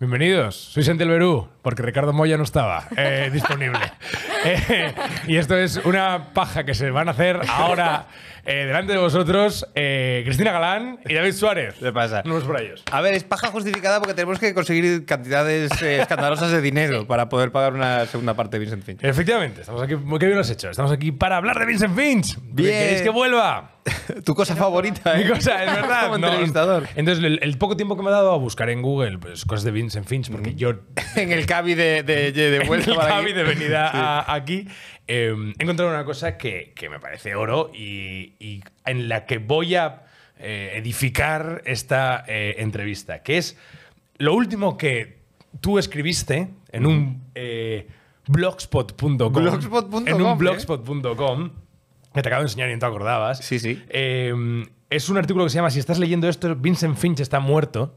Bienvenidos, soy del Berú, porque Ricardo Moya no estaba eh, disponible. Eh, y esto es una paja que se van a hacer ahora eh, delante de vosotros, eh, Cristina Galán y David Suárez. ¿Qué pasa? No por ellos. A ver, es paja justificada porque tenemos que conseguir cantidades eh, escandalosas de dinero para poder pagar una segunda parte de Vincent Finch. Efectivamente, estamos aquí. Muy bien lo has hecho. Estamos aquí para hablar de Vincent Finch. Bien. ¿Queréis que vuelva? tu cosa favorita, cosa, es verdad. Entonces, el, poco tiempo que me ha dado a buscar en Google pues, cosas de Vincent Finch, porque yo. en el cabi de, de, vuelta. en aquí. de venida aquí. Em, he encontrado una cosa que, me parece oro y, en la que voy a eh, edificar esta eh, entrevista, que es lo último que tú escribiste en un eh, blogspot.com. en un blogspot.com, que te acabo de enseñar y no te acordabas. Sí, sí. Em, es un artículo que se llama Si estás leyendo esto, Vincent Finch está muerto.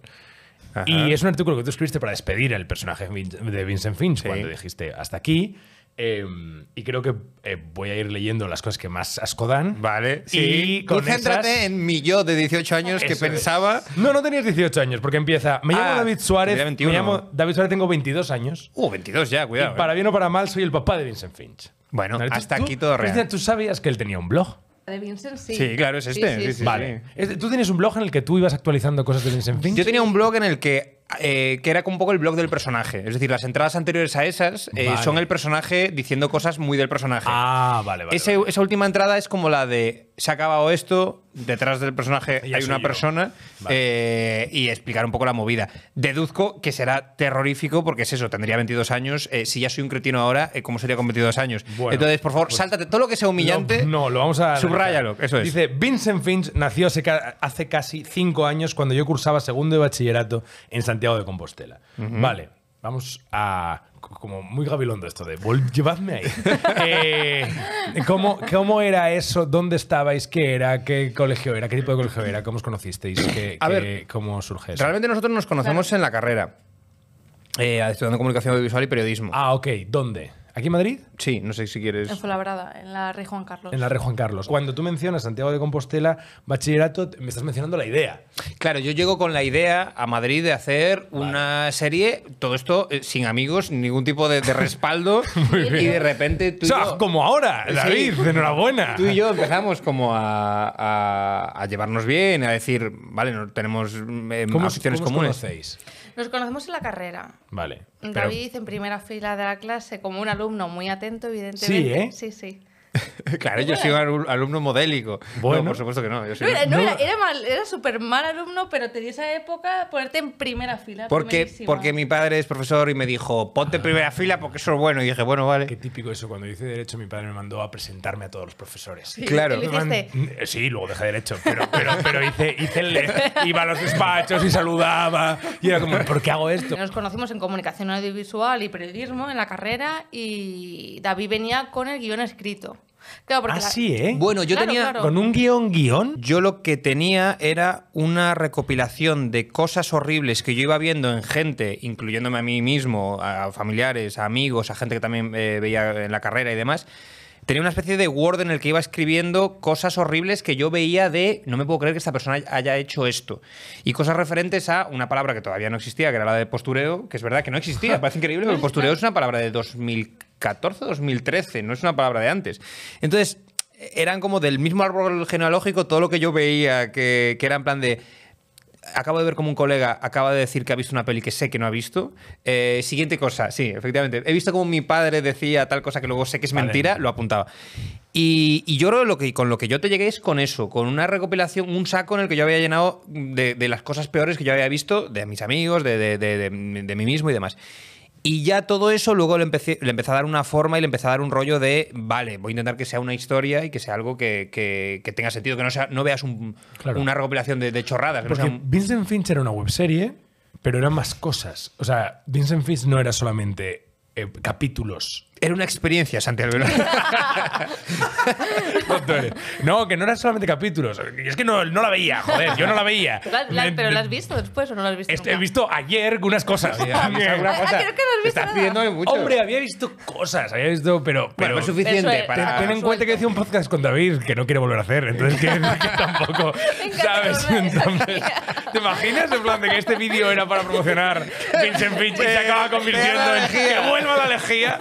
Y es un artículo que tú escribiste para despedir al personaje de Vincent Finch cuando dijiste hasta aquí. Em, y creo que eh, voy a ir leyendo las cosas que más ascodan Vale. Sí. Y concéntrate en mi yo de 18 años que pensaba. No, no tenías 18 años, porque empieza. Me llamo ah, David Suárez. David Suárez, tengo 22 años. Uh, 22 ya, cuidado. Eh. para bien o para mal, soy el papá de Vincent Finch. Bueno, hasta aquí todo real. ¿tú sabías que él tenía un blog? De Vincent, sí. Sí, claro, es este. vale. Tú tenías un blog en el que tú ibas actualizando cosas de Vincent Finch. Yo tenía un blog en el que eh, que era un poco el blog del personaje. Es decir, las entradas anteriores a esas eh, son el personaje diciendo cosas muy del personaje. Ah, vale, vale. Esa última entrada es como la de se ha acabado esto, detrás del personaje hay una persona eh, y explicar un poco la movida. Deduzco que será terrorífico porque es eso, tendría 22 años. Eh, si ya soy un cretino ahora, eh, ¿cómo sería con 22 años? Entonces, por favor, pues sáltate todo lo que sea humillante. No, lo vamos a. Subráyalo, eso es. Dice: Vincent Finch nació hace casi 5 años cuando yo cursaba segundo de bachillerato en Santiago de Compostela. Vale. Vamos a. Como muy gabilondo esto de. Llevadme ahí. Eh, ¿cómo, era eso? ¿Dónde estabais? ¿Qué era? ¿Qué colegio era? ¿Qué tipo de colegio era? ¿Cómo os conocisteis? ¿Cómo surge Realmente nosotros nos conocemos en la carrera. Eh, estudiando comunicación audiovisual y periodismo. Ah, ok. ¿Dónde? ¿Aquí en Madrid? Sí, no sé si quieres. En Fulabrada, en la Rey Juan Carlos. En la Rey Juan Carlos. Cuando tú mencionas Santiago de Compostela, bachillerato, me estás mencionando la idea. Claro, yo llego con la idea a Madrid de hacer una serie, todo esto eh, sin amigos, ningún tipo de, respaldo. y de repente tú. como ahora, David, enhorabuena. Tú y yo empezamos como a, llevarnos bien, a decir, vale, no tenemos posiciones em, ¿cómo comunes. conocéis? Nos conocemos en la carrera. Vale. David en primera fila de la clase como un alumno muy atento, evidentemente. Sí, ¿eh? Sí, sí. claro, yo soy un alumno modélico. Bueno, por supuesto que no. era, mal, súper mal alumno, pero te esa época ponerte en primera fila. Porque, porque mi padre es profesor y me dijo, ponte en ah. primera fila porque eso es bueno. Y dije, bueno, vale. Qué típico eso. Cuando hice Derecho, mi padre me mandó a presentarme a todos los profesores. Sí, claro. Sí, luego dejé Derecho. Pero, pero, hice, hice iba a los despachos y saludaba. Y era como, ¿por qué hago esto? Nos conocimos en comunicación audiovisual y periodismo en la carrera y David venía con el guión escrito. Ah, Así, ¿eh? Bueno, yo tenía. Con un guión, guión. Yo lo que tenía era una recopilación de cosas horribles que yo iba viendo en gente, incluyéndome a mí mismo, a familiares, a amigos, a gente que también eh, veía en la carrera y demás tenía una especie de Word en el que iba escribiendo cosas horribles que yo veía de no me puedo creer que esta persona haya hecho esto. Y cosas referentes a una palabra que todavía no existía, que era la de postureo, que es verdad que no existía, parece increíble, pero postureo es una palabra de 2014, 2013, no es una palabra de antes. Entonces, eran como del mismo árbol genealógico todo lo que yo veía, que, que era en plan de acabo de ver como un colega acaba de decir que ha visto una peli que sé que no ha visto. Eh, siguiente cosa, sí, efectivamente. He visto como mi padre decía tal cosa que luego sé que es mentira, lo apuntaba. Y, yo creo que, lo con lo que yo te llegué es con eso, con una recopilación, un saco en el que yo había llenado de, las cosas peores que yo había visto, de mis amigos, de, de mí mismo y demás. Y ya todo eso luego le empecé, a dar una forma y le empezó a dar un rollo de, vale, voy a intentar que sea una historia y que sea algo que, tenga sentido, que no, sea, no veas una recopilación de, chorradas. Porque Vincent Finch era una webserie, pero eran más cosas. O sea, Vincent Finch no era solamente eh, capítulos era una experiencia, Santiago. Eh, no, que no eran solamente capítulos. Es que no, no la veía, joder, yo no la veía. ¿Pero la has visto después o no la has visto? Este, he visto ayer unas cosas. Ah, creo que has visto Hombre, había visto cosas, había visto, pero. Pero, es suficiente para. Ten en cuenta que hice un podcast con David que no quiere volver a hacer, entonces que, tampoco. ¿Sabes? Entonces, ¿te imaginas en plan de que este vídeo era para promocionar en Pinch y se acaba convirtiendo en que vuelva la lejía?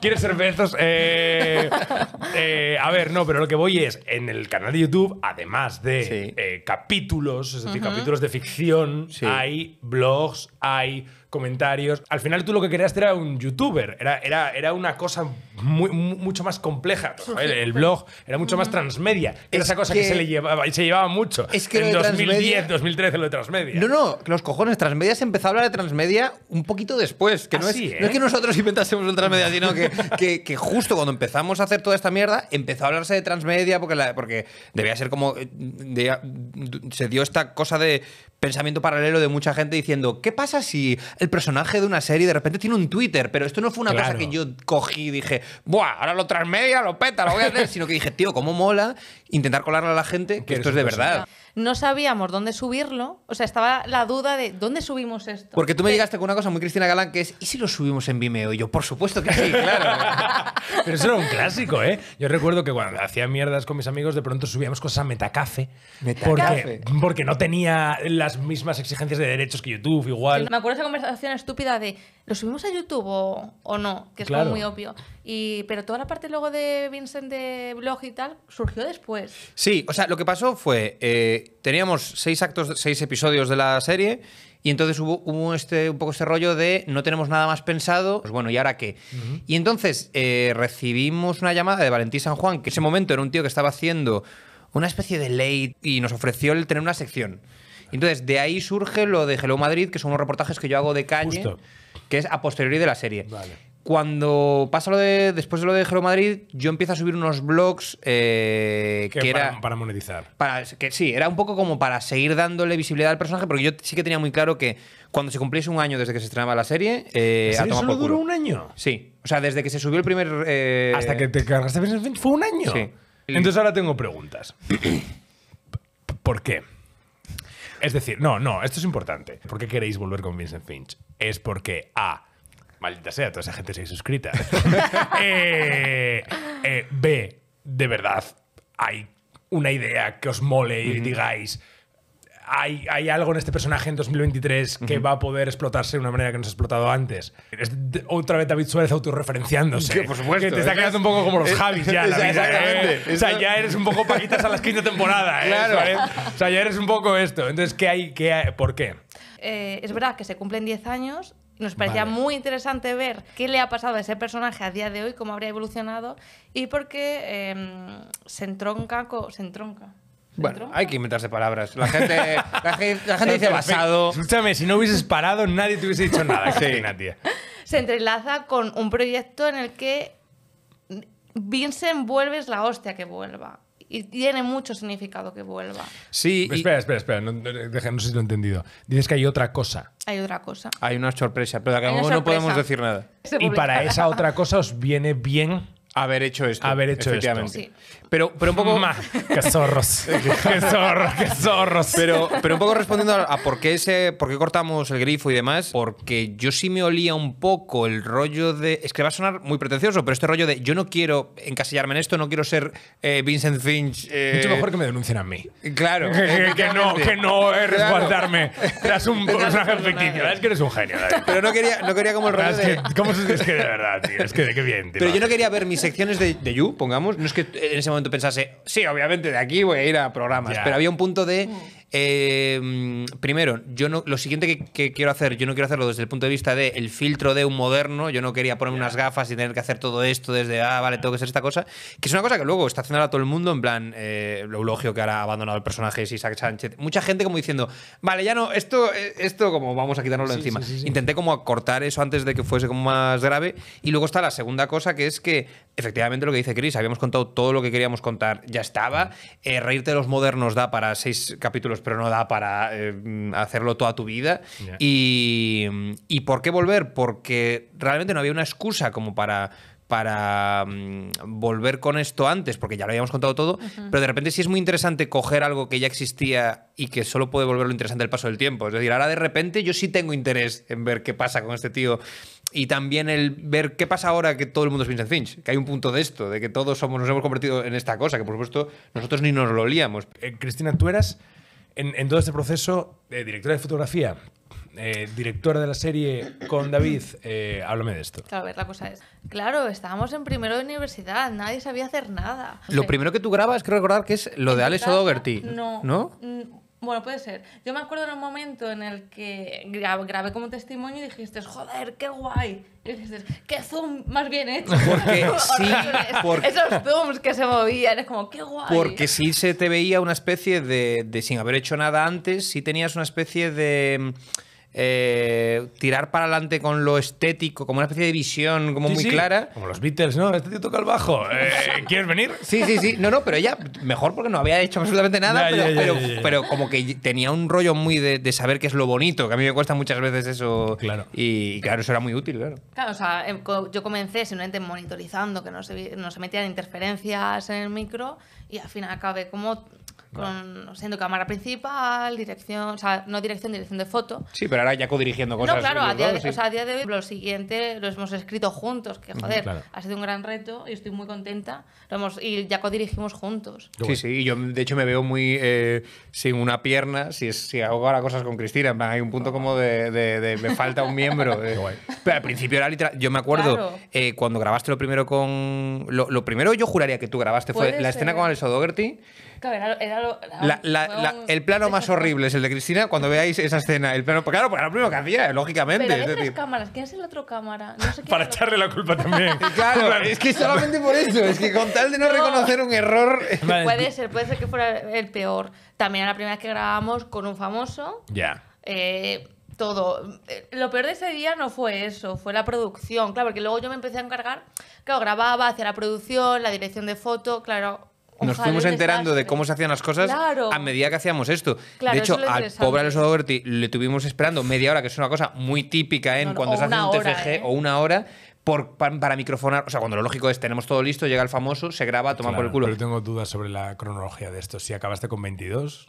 ¿Quieres ser eh, eh, a ver, no, pero lo que voy es, en el canal de YouTube, además de eh, capítulos, es decir, capítulos de ficción, hay blogs, hay comentarios. Al final tú lo que querías era un youtuber, era, era, era una cosa muy, mucho más compleja. El, blog era mucho más transmedia, era esa cosa que, se le llevaba, y se llevaba mucho. Es que en 2010, 2013 lo de transmedia. No, no, los cojones, transmedia se empezó a hablar de transmedia un poquito después, que no, ah, es, ¿eh? que nosotros inventásemos el transmedia, sino que, que, justo cuando empezamos a hacer toda esta mierda, empezó a hablarse de transmedia porque, porque debía ser como... Eh, se dio esta cosa de pensamiento paralelo de mucha gente diciendo, ¿qué pasa si el personaje de una serie de repente tiene un Twitter? Pero esto no fue una cosa que yo cogí y dije, ¡buah! Ahora lo transmedia, lo peta, lo voy a hacer, sino que dije, tío, ¿cómo mola intentar colarle a la gente que, esto es de verdad? no sabíamos dónde subirlo. O sea, estaba la duda de dónde subimos esto. Porque tú me llegaste con una cosa muy Cristina Galán que es, ¿y si lo subimos en Vimeo? Y yo, por supuesto que sí, claro. Pero eso era un clásico, ¿eh? Yo recuerdo que cuando hacía mierdas con mis amigos, de pronto subíamos cosas a Metacafe. Metacafe. Porque, porque no tenía las mismas exigencias de derechos que YouTube, igual. Me acuerdo esa conversación estúpida de ¿lo subimos a YouTube o, no? Que es muy obvio. Y, pero toda la parte luego de Vincent de blog y tal surgió después. Sí, o sea, lo que pasó fue, eh, teníamos seis actos, seis episodios de la serie y entonces hubo, este, un poco este rollo de no tenemos nada más pensado, pues bueno, ¿y ahora qué? Y entonces eh, recibimos una llamada de Valentí San Juan, que en ese momento era un tío que estaba haciendo una especie de ley y nos ofreció el tener una sección. Entonces, de ahí surge lo de Hello Madrid, que son unos reportajes que yo hago de calle que es a posteriori de la serie. Cuando pasa lo de. Después de lo de Hero Madrid, yo empiezo a subir unos blogs que, para, Para monetizar. Para, que sí, era un poco como para seguir dándole visibilidad al personaje, porque yo sí que tenía muy claro que cuando se cumpliese un año desde que se estrenaba la serie. Eh, solo duró un año? Sí. O sea, desde que se subió el primer. Hasta que te cargaste fue un año. Sí. Entonces ahora tengo preguntas. ¿Por qué? Es decir, no, no, esto es importante. ¿Por qué queréis volver con Vincent Finch? Es porque A. Maldita sea, toda esa gente se suscrita. Eh, eh, B. De verdad, hay una idea que os mole y digáis hay, algo en este personaje en 2023 que va a poder explotarse de una manera que no se ha explotado antes. Es otra vez David Suárez autorreferenciándose. Que, por supuesto. Que te está quedando un poco como los Javis ya. ¿eh? exactamente. O sea, ya eres un poco paquitas a la quinta temporada. ¿eh? O sea, ya eres un poco esto. Entonces, ¿qué hay? ¿Por qué? Eh, es verdad que se cumplen 10 años nos parecía muy interesante ver qué le ha pasado a ese personaje a día de hoy, cómo habría evolucionado y por qué em, se entronca, se entronca hay que inventarse palabras. La gente, la gente, dice basado. Escúchame, si no hubieses parado, nadie te hubiese dicho nada. Se entrelaza con un proyecto en el que Vincent vuelve es la hostia que vuelva. Y tiene mucho significado que vuelva. Sí. Espera, espera, espera. No, sé si lo he entendido. Dices que hay otra cosa. Hay otra cosa. Hay una sorpresa, pero de no podemos decir nada. Y para esa otra cosa os viene bien haber hecho esto. Haber hecho Sí. Pero, pero un poco más. qué zorros. qué zorros, qué zorros. Pero, pero un poco respondiendo a, por, qué ese, por qué cortamos el grifo y demás, porque yo sí me olía un poco el rollo de. Es que va a sonar muy pretencioso, pero este rollo de yo no quiero encasillarme en esto, no quiero ser eh, Vincent Finch. Eh, Mucho mejor que me denuncien a mí. Claro. que, no, que no es eh, resguardarme tras un personaje ficticio. Es que eres un genio, Pero no quería, no quería como el rollo. Es que, de... ¿cómo es, que de verdad, tío. Es que de qué bien, tío. Pero yo no quería ver mis secciones de, de You, pongamos. No es que en ese momento pensase, sí, obviamente de aquí voy a ir a programas, pero había un punto de mm. Eh, primero, yo no, lo siguiente que, quiero hacer, yo no quiero hacerlo desde el punto de vista del el filtro de un moderno. Yo no quería ponerme unas gafas y tener que hacer todo esto desde, ah, vale, tengo que hacer esta cosa. Que es una cosa que luego está haciendo a todo el mundo, en plan, eh, lo elogio que ahora ha abandonado el personaje es Isaac Sánchez. Mucha gente como diciendo, vale, ya no, esto, eh, esto como vamos a quitárnoslo encima. Intenté como acortar eso antes de que fuese como más grave. Y luego está la segunda cosa, que es que efectivamente lo que dice Chris, habíamos contado todo lo que queríamos contar, ya estaba. Mm. Eh, reírte de los modernos da para seis capítulos pero no da para eh, hacerlo toda tu vida. Y, por qué volver? Porque realmente no había una excusa como para para mm, volver con esto antes, porque ya lo habíamos contado todo, pero de repente sí es muy interesante coger algo que ya existía y que solo puede volverlo interesante el paso del tiempo. Es decir, ahora de repente yo sí tengo interés en ver qué pasa con este tío y también el ver qué pasa ahora que todo el mundo es Vincent Finch, que hay un punto de esto, de que todos somos, nos hemos convertido en esta cosa, que por supuesto nosotros ni nos lo olíamos. Eh, Cristina, tú eras en, todo este proceso, eh, directora de fotografía, eh, directora de la serie con David, eh, háblame de esto. Claro, la cosa es. Claro, estábamos en primero de universidad, nadie sabía hacer nada. Lo primero que tú grabas, creo recordar que es lo de Alex O'Dougherty. No. ¿No? Mm, bueno, puede ser. Yo me acuerdo en un momento en el que grabé como testimonio y dijiste, joder, qué guay. Y dijiste, qué zoom más bien hecho. Porque sí, Esos zooms que se movían, es como, qué guay. Porque sí se te veía una especie de, de sin haber hecho nada antes, sí tenías una especie de... Eh, tirar para adelante con lo estético, como una especie de visión como muy clara. Como los Beatles, ¿no? Este tío toca el bajo. Eh, ¿Quieres venir? Sí, sí, sí. No, no, pero ella, mejor porque no había hecho absolutamente nada, pero, como que tenía un rollo muy de, saber qué es lo bonito, que a mí me cuesta muchas veces eso. Claro. Y, claro, eso era muy útil, claro. Claro, o sea, em, yo comencé simplemente monitorizando que no se, no se metían interferencias en el micro y al final acabé como siendo cámara principal, dirección, o sea, no dirección, dirección de foto. Sí, pero ahora ya co-dirigiendo cosas. No, claro, a día, de, o sea, a día, de, hoy lo siguiente lo hemos escrito juntos, que joder, ha sido un gran reto y estoy muy contenta. hemos, y ya co-dirigimos juntos. Sí, sí, y yo de hecho me veo muy eh, sin una pierna, si, si hago ahora cosas con Cristina, hay un punto como de, me falta un miembro. Eh. Pero al principio era literal, yo me acuerdo eh, cuando grabaste lo primero con... Lo, primero yo juraría que tú grabaste fue la escena con Alessandro sodogerty Claro, era el plano más horrible es el de Cristina cuando veáis esa escena. El plano, claro, porque era lo primero que hacía, lógicamente. Pero es cámaras, ¿quién es el otro cámara? Para echarle la culpa también. claro, es que solamente por eso, es que con tal de no, reconocer un error. Eh. Puede ser, puede ser que fuera el peor. También la primera vez que grabamos con un famoso. Ya. Eh, todo. Lo peor de ese día no fue eso, fue la producción, claro, porque luego yo me empecé a encargar, claro, grababa, hacía la producción, la dirección de foto, claro, nos fuimos enterando de cómo se hacían las cosas a medida que hacíamos esto. de hecho, al pobre Alonso Doherty le tuvimos esperando media hora, que es una cosa muy típica en cuando se hace un TFG ¿eh? o una hora. para, microfonar, o sea, cuando lo lógico es tenemos todo listo, llega el famoso, se graba, toma por el culo. Pero tengo dudas sobre la cronología de esto. Si acabaste con 22,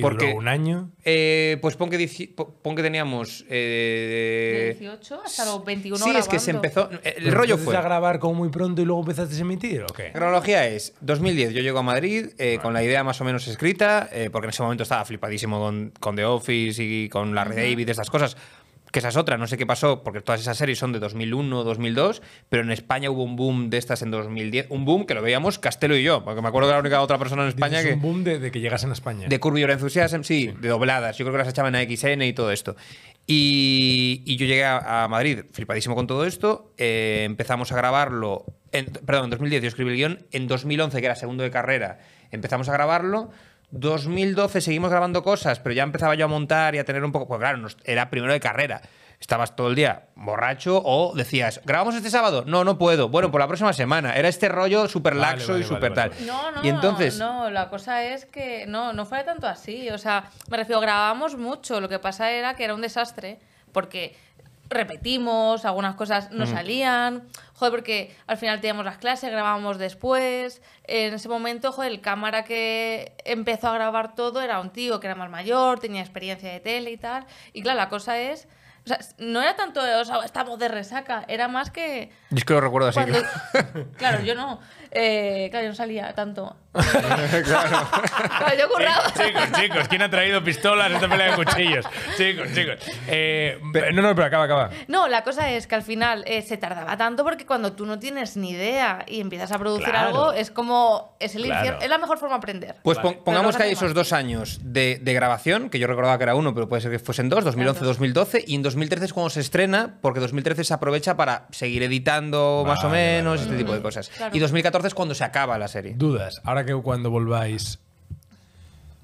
porque, ¿Y un año? Eh, pues pon que, teníamos. ¿De 18 hasta los 21 Sí, es que se empezó. Eh, el rollo fue. a grabar como muy pronto y luego empezaste a emitir o qué? La cronología es: 2010 yo llego a Madrid eh, con la idea más o menos escrita, porque en ese momento estaba flipadísimo con, The Office y con la Larry David, esas cosas que esa es otra, no sé qué pasó, porque todas esas series son de 2001, 2002, pero en España hubo un boom de estas en 2010, un boom que lo veíamos Castelo y yo, porque me acuerdo que la única otra persona en España que... Un boom de, que llegasen a España. De Curvy Your Enthusiasm, sí, de dobladas, yo creo que las echaban a XN y todo esto. Y, yo llegué a, Madrid flipadísimo con todo esto, eh, empezamos a grabarlo, en, perdón, en 2010 yo escribí el guión, en 2011, que era segundo de carrera, empezamos a grabarlo 2012 seguimos grabando cosas, pero ya empezaba yo a montar y a tener un poco. Pues claro, era primero de carrera. Estabas todo el día borracho o decías, ¿grabamos este sábado? No, no puedo. Bueno, por la próxima semana. Era este rollo súper laxo y súper tal. No, no, y entonces... no, la cosa es que no, no fue tanto así. O sea, me refiero, grabamos mucho. Lo que pasa era que era un desastre porque repetimos, algunas cosas no mm. salían joder, porque al final teníamos las clases, grabábamos después. En ese momento, joder, el cámara que empezó a grabar todo era un tío que era más mayor, tenía experiencia de tele y tal. Y claro, la cosa es. O sea, no era tanto, o sea, estábamos de resaca, era más que. Yo es que lo recuerdo así. claro, yo no. Eh, claro, yo no salía tanto. claro. yo curraba. Chicos, chicos, ¿quién ha traído pistolas esta pelea de cuchillos? Chicos, chicos. Eh, no, no, pero acaba, acaba. No, la cosa es que al final eh, se tardaba tanto porque cuando tú no tienes ni idea y empiezas a producir algo, es como. Es, el es la mejor forma de aprender. Pues pongamos que hay esos dos años de, grabación, que yo recordaba que era uno, pero puede ser que fuesen dos, 2011-2012, y en 2013 es cuando se estrena, porque 2013 se aprovecha para seguir editando más o menos, este tipo de cosas. Y 2014 cuando se acaba la serie. Dudas, ahora que cuando volváis,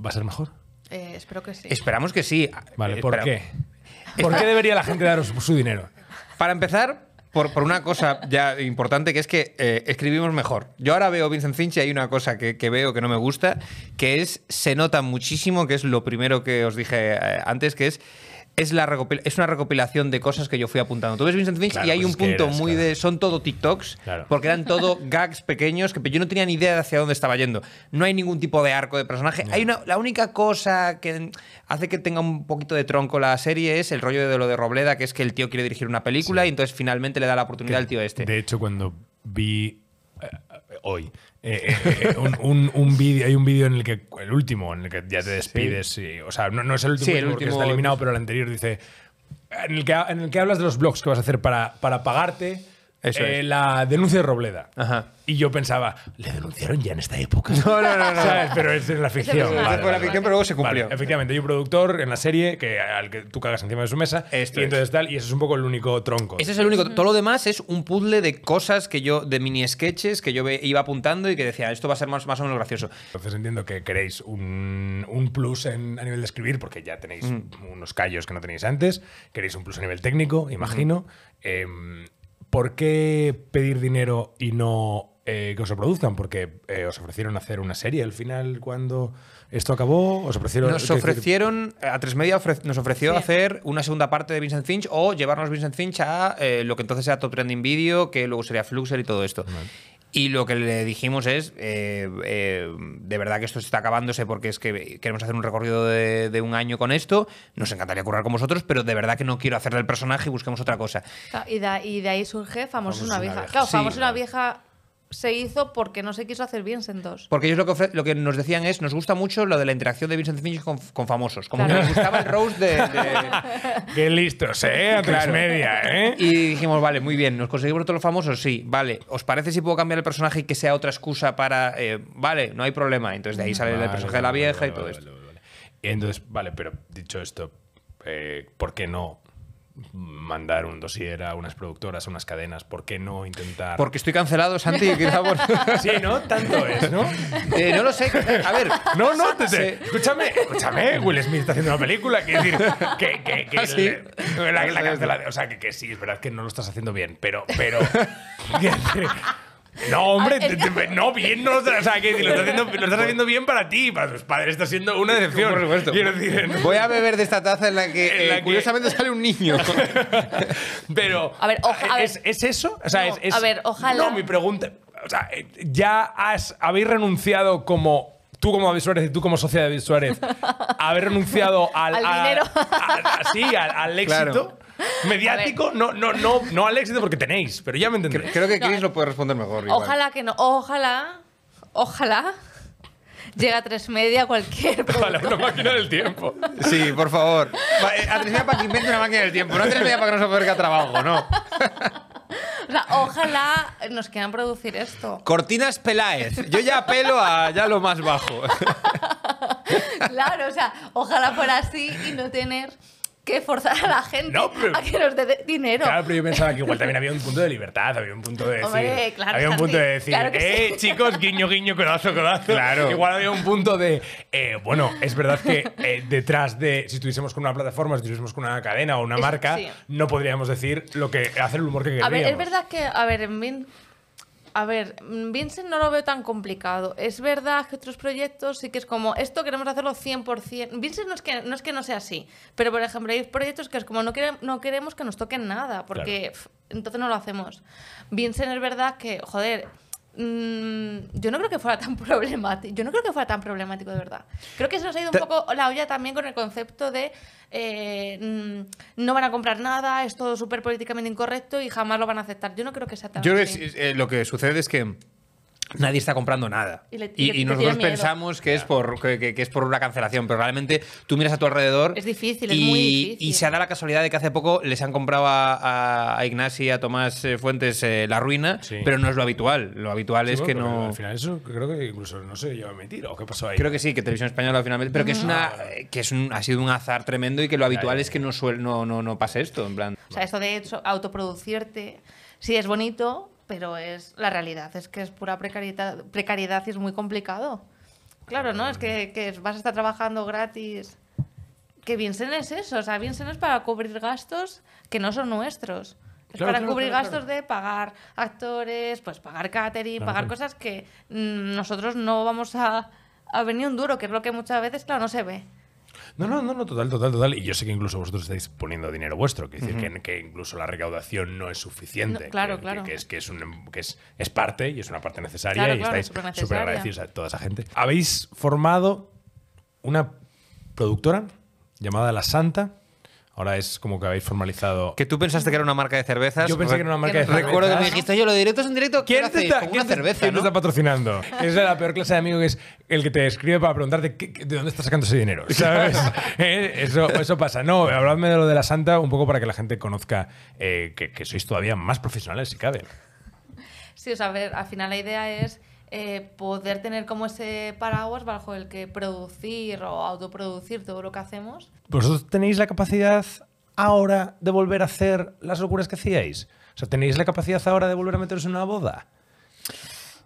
¿va a ser mejor? Eh, espero que sí. Esperamos que sí. Vale, eh, ¿por qué? ¿Por qué debería la gente daros su dinero? Para empezar, por, una cosa ya importante, que es que eh, escribimos mejor. Yo ahora veo Vincent Finch y hay una cosa que, veo que no me gusta, que es, se nota muchísimo, que es lo primero que os dije antes, que es es, la es una recopilación de cosas que yo fui apuntando. Tú ves Vincent Finch y hay pues un punto muy de. Son todo TikToks, porque eran todo gags pequeños que yo no tenía ni idea de hacia dónde estaba yendo. No hay ningún tipo de arco de personaje. Hay una, la única cosa que hace que tenga un poquito de tronco la serie es el rollo de lo de Robleda, que es que el tío quiere dirigir una película y entonces finalmente le da la oportunidad al tío este. De hecho, cuando vi eh, hoy eh, eh, eh, un, hay un vídeo en el que, el último, en el que ya te despides. o sea, no, es el último, que está eliminado, pero el anterior dice, en el, que, hablas de los blogs que vas a hacer para, para pagarte eh, la denuncia de Robleda. Y yo pensaba, ¿le denunciaron ya en esta época? No, no, no. no. ¿Sabes? Pero es, es la ficción. la ficción, pero luego se cumplió. Efectivamente, hay un productor en la serie que, al que tú cagas encima de su mesa. y entonces tal, y ese es un poco el único tronco. Ese es el único. Todo lo demás es un puzzle de cosas que yo, de mini sketches que yo iba apuntando y que decía, esto va a ser más, más o menos gracioso. Entonces entiendo que queréis un, plus en, a nivel de escribir, porque ya tenéis mm. unos callos que no tenéis antes. Queréis un plus a nivel técnico, imagino. ¿por qué pedir dinero y no eh, que os lo produzcan? Porque eh, os ofrecieron hacer una serie al final cuando esto acabó. Os ofrecieron. Nos ofrecieron, eh, a tres media nos ofreció hacer una segunda parte de Vincent Finch o llevarnos Vincent Finch a lo que entonces era Top Trending Video, que luego sería Fluxer y todo esto. Y lo que le dijimos es, eh, eh, de verdad que esto está acabándose porque es que queremos hacer un recorrido de, un año con esto, nos encantaría currar con vosotros, pero de verdad que no quiero hacerle el personaje y busquemos otra cosa. Y de, ahí surge Famoso, una, vieja. Claro, Famoso una vieja se hizo porque no se quiso hacer Vincent 2. Porque ellos lo que, lo que nos decían es, nos gusta mucho lo de la interacción de Vincent Finch con, famosos. Como nos gustaba el rose de... de- listos, ¿eh? A media, ¿eh? Y dijimos, vale, muy bien, ¿nos conseguimos todos los famosos? Sí, vale. ¿Os parece si puedo cambiar el personaje y que sea otra excusa para... Eh, vale, no hay problema. Entonces de ahí sale el personaje de la vieja y todo eso. esto. entonces, vale, pero dicho esto, eh, ¿por qué no mandar un dossier a unas productoras, a unas cadenas, ¿por qué no intentar? Porque estoy cancelado, Santi, por... Sí, ¿no? Tanto es, ¿no? Eh, no lo sé. A ver. No, no, escúchame, escúchame, Will Smith está haciendo una película, quiero decir, que, que, que ah, sí? la, o sea, que, que, sí, es verdad que no lo estás haciendo bien, pero, pero, No, hombre, ah, no, bien, no, o sea, que lo estás, haciendo, lo estás haciendo bien para ti, para tus padres, está siendo una decepción. Por supuesto. Quiero decir, Voy a beber de esta taza en la que, eh, curiosamente, sale un niño. Pero, a ver, eh, ¿es, eso? O sea, no, es, a ver, ojalá. No, mi pregunta, o sea, eh, ya has, habéis renunciado como tú como David y tú como sociedad de David Suárez, haber renunciado al, al dinero. sí, al, éxito. Mediático, no, no, no, no al éxito porque tenéis, pero ya me entendéis. Creo que Chris lo puede responder mejor. Ojalá que no. Ojalá. Ojalá. Llega a tres media cualquier. Ojalá una máquina del tiempo. Sí, por favor. A eh, tres media para que invente una máquina del tiempo. No a tres media para que no se a trabajo, no. O sea, ojalá nos quieran producir esto. Cortinas Peláez. Yo ya apelo a ya lo más bajo. Claro, o sea, ojalá fuera así y no tener que forzar a la gente a que nos dé dinero. Claro, pero yo pensaba que igual también había un punto de libertad, había un punto de decir. había un punto de decir, eh, chicos, guiño, guiño, colazo, codazo. Claro. Igual había un punto de. Eh, bueno, es verdad que eh, detrás de. Si estuviésemos con una plataforma, si estuviésemos con una cadena o una marca, no podríamos decir lo que hacer el humor que queríamos. A ver, es verdad que. A ver, en mí a ver, mm, Vincent no lo veo tan complicado. Es verdad que otros proyectos sí que es como, esto queremos hacerlo 100%. Vincent no es que no, es que no sea así, pero por ejemplo hay proyectos que es como, no, queremos, que nos toquen nada, porque entonces no lo hacemos. Vincent es verdad que, joder Mm, yo no creo que fuera tan problemático. Yo no creo que fuera tan problemático de verdad. Creo que se nos ha ido un poco la olla también con el concepto de eh, mm, no van a comprar nada, es todo súper políticamente incorrecto y jamás lo van a aceptar. Yo no creo que sea tan. Yo eh, lo que sucede es que nadie está comprando nada. Y, nosotros pensamos que, es por, que, es por una cancelación, pero realmente tú miras a tu alrededor. Es difícil, es muy Y se da la casualidad de que hace poco les han comprado a, Ignacio y a Tomás eh, Fuentes eh, la ruina, pero no es lo habitual. Lo habitual es que no. Al final, eso creo que incluso no sé, yo a mentir. qué pasó ahí? Creo que sí, que Televisión Española finalmente. Pero que, es una, que es un, ha sido un azar tremendo y que lo habitual es que no, suel, no, no, pase esto. En plan. O sea, esto de autoproducirte sí es bonito, pero es la realidad es que es pura precariedad, precariedad y es muy complicado. Claro, ¿no? Es que, vas a estar trabajando gratis. Que Vincent es eso, o sea, Vincent es para cubrir gastos que no son nuestros. Es para cubrir gastos de pagar actores, pues pagar catering, pagar cosas que mm, nosotros no vamos a, a venir un duro, que es lo que muchas veces, claro, no se ve. No, no, no, total, total, total. Y yo sé que incluso vosotros estáis poniendo dinero vuestro, que decir que, incluso la recaudación no es suficiente. claro, claro. Que, es, que, es, un, que es, parte y es una parte necesaria y estáis súper agradecidos a toda esa gente. Habéis formado una productora llamada La Santa Ahora es como que habéis formalizado. Que tú pensaste que era una marca de cervezas. Yo pensé que era una marca de cervezas. Recuerdo que me dijiste, yo lo directo es en directo. ¿Quién está, patrocinando? patrocinando? es la peor clase de amigo que es el que te escribe para preguntarte de dónde está sacando ese dinero. ¿Sabes? Eh, eso, eso pasa. No, habladme de lo de la Santa un poco para que la gente conozca eh, que, que sois todavía más profesionales si cabe. Sí, o sea, a ver, al final la idea es eh, poder tener como ese paraguas bajo el que producir o autoproducir todo lo que hacemos. ¿Vosotros tenéis la capacidad ahora de volver a hacer las locuras que hacíais? O ¿tenéis la capacidad ahora de volver a meteros en una boda?